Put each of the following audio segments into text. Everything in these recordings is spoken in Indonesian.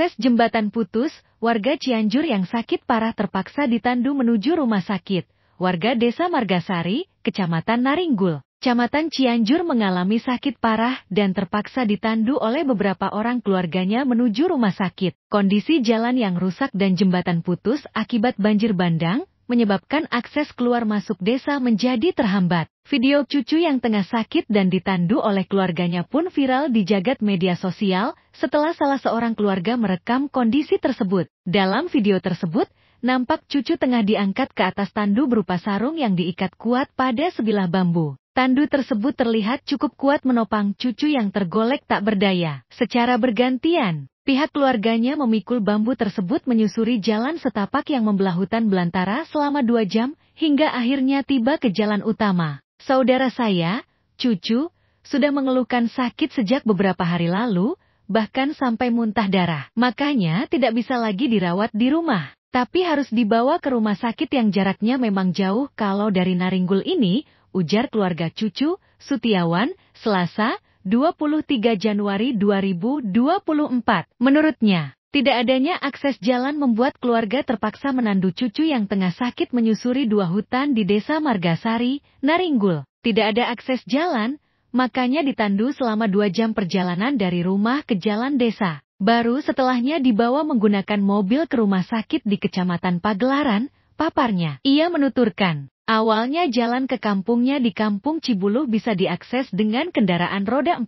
Akses jembatan putus, warga Cianjur yang sakit parah terpaksa ditandu menuju rumah sakit. Warga Desa Margasari, Kecamatan Naringgul, Kecamatan Cianjur mengalami sakit parah dan terpaksa ditandu oleh beberapa orang keluarganya menuju rumah sakit. Kondisi jalan yang rusak dan jembatan putus akibat banjir bandang menyebabkan akses keluar masuk desa menjadi terhambat. Video cucu yang tengah sakit dan ditandu oleh keluarganya pun viral di jagat media sosial setelah salah seorang keluarga merekam kondisi tersebut. Dalam video tersebut, nampak cucu tengah diangkat ke atas tandu berupa sarung yang diikat kuat pada sebilah bambu. Tandu tersebut terlihat cukup kuat menopang cucu yang tergolek tak berdaya. Secara bergantian, Pihak keluarganya memikul bambu tersebut menyusuri jalan setapak yang membelah hutan belantara selama dua jam, hingga akhirnya tiba ke jalan utama. Saudara saya, cucu, sudah mengeluhkan sakit sejak beberapa hari lalu, bahkan sampai muntah darah. Makanya tidak bisa lagi dirawat di rumah. Tapi harus dibawa ke rumah sakit yang jaraknya memang jauh kalau dari Naringgul ini, ujar keluarga cucu, Sutiawan, Selasa, 23 Januari 2024. Menurutnya, tidak adanya akses jalan membuat keluarga terpaksa menandu cucu yang tengah sakit menyusuri dua hutan di Desa Margasari, Naringgul. Tidak ada akses jalan, makanya ditandu selama dua jam perjalanan dari rumah ke jalan desa. Baru setelahnya dibawa menggunakan mobil ke rumah sakit di Kecamatan Pagelaran, paparnya. Ia menuturkan, Awalnya jalan ke kampungnya di kampung Cibuluh bisa diakses dengan kendaraan roda 4,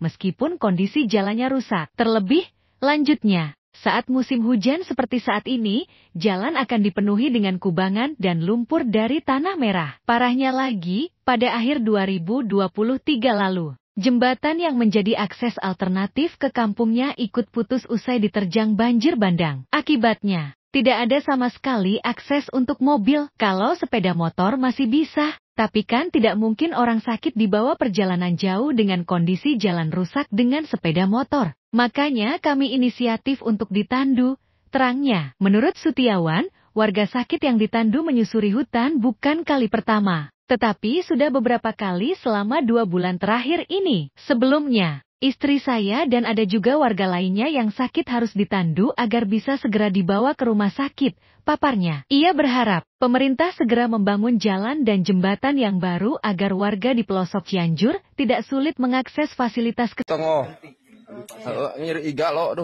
meskipun kondisi jalannya rusak. Terlebih, lanjutnya, saat musim hujan seperti saat ini, jalan akan dipenuhi dengan kubangan dan lumpur dari tanah merah. Parahnya lagi, pada akhir 2023 lalu, jembatan yang menjadi akses alternatif ke kampungnya ikut putus usai diterjang banjir bandang. Akibatnya, tidak ada sama sekali akses untuk mobil. Kalau sepeda motor masih bisa, tapi kan tidak mungkin orang sakit dibawa perjalanan jauh dengan kondisi jalan rusak dengan sepeda motor. Makanya kami inisiatif untuk ditandu. Terangnya, menurut Sutiawan, warga sakit yang ditandu menyusuri hutan bukan kali pertama tetapi sudah beberapa kali selama dua bulan terakhir ini. Sebelumnya, Istri saya dan ada juga warga lainnya yang sakit harus ditandu agar bisa segera dibawa ke rumah sakit, paparnya. Ia berharap pemerintah segera membangun jalan dan jembatan yang baru agar warga di pelosok Cianjur tidak sulit mengakses fasilitas ke... Tengok, Ngiri iga lo,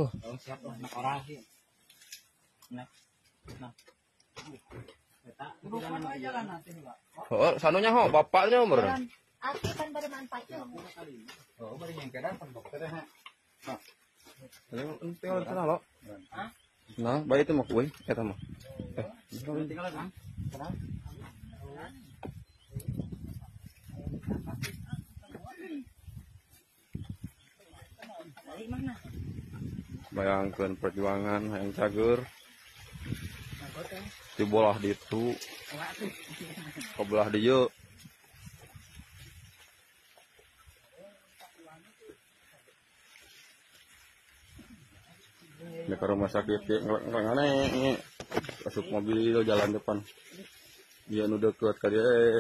Oh, sanunya ho, bapaknya umur. Aku kan baru bermanfaatnya. Oh, baru yang kedan pun dokter ha. Ya. Nah. Lalu ente oleh kenal lo. Nah, bayi itu mau kue, kita mau. Eh, tinggal kan? Kenal? bayangkan perjuangan yang cager dibolah di itu kebelah di yuk Ini ke rumah sakit ya, aneh Masuk mobil jalan depan. Dia udah kuat kali ya. Eh.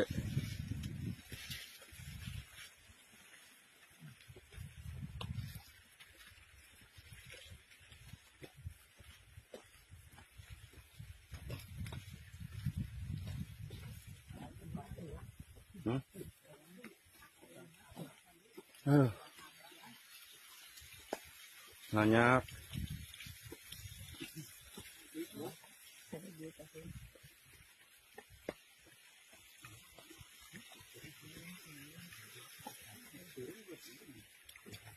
Hmm? Eh. dito.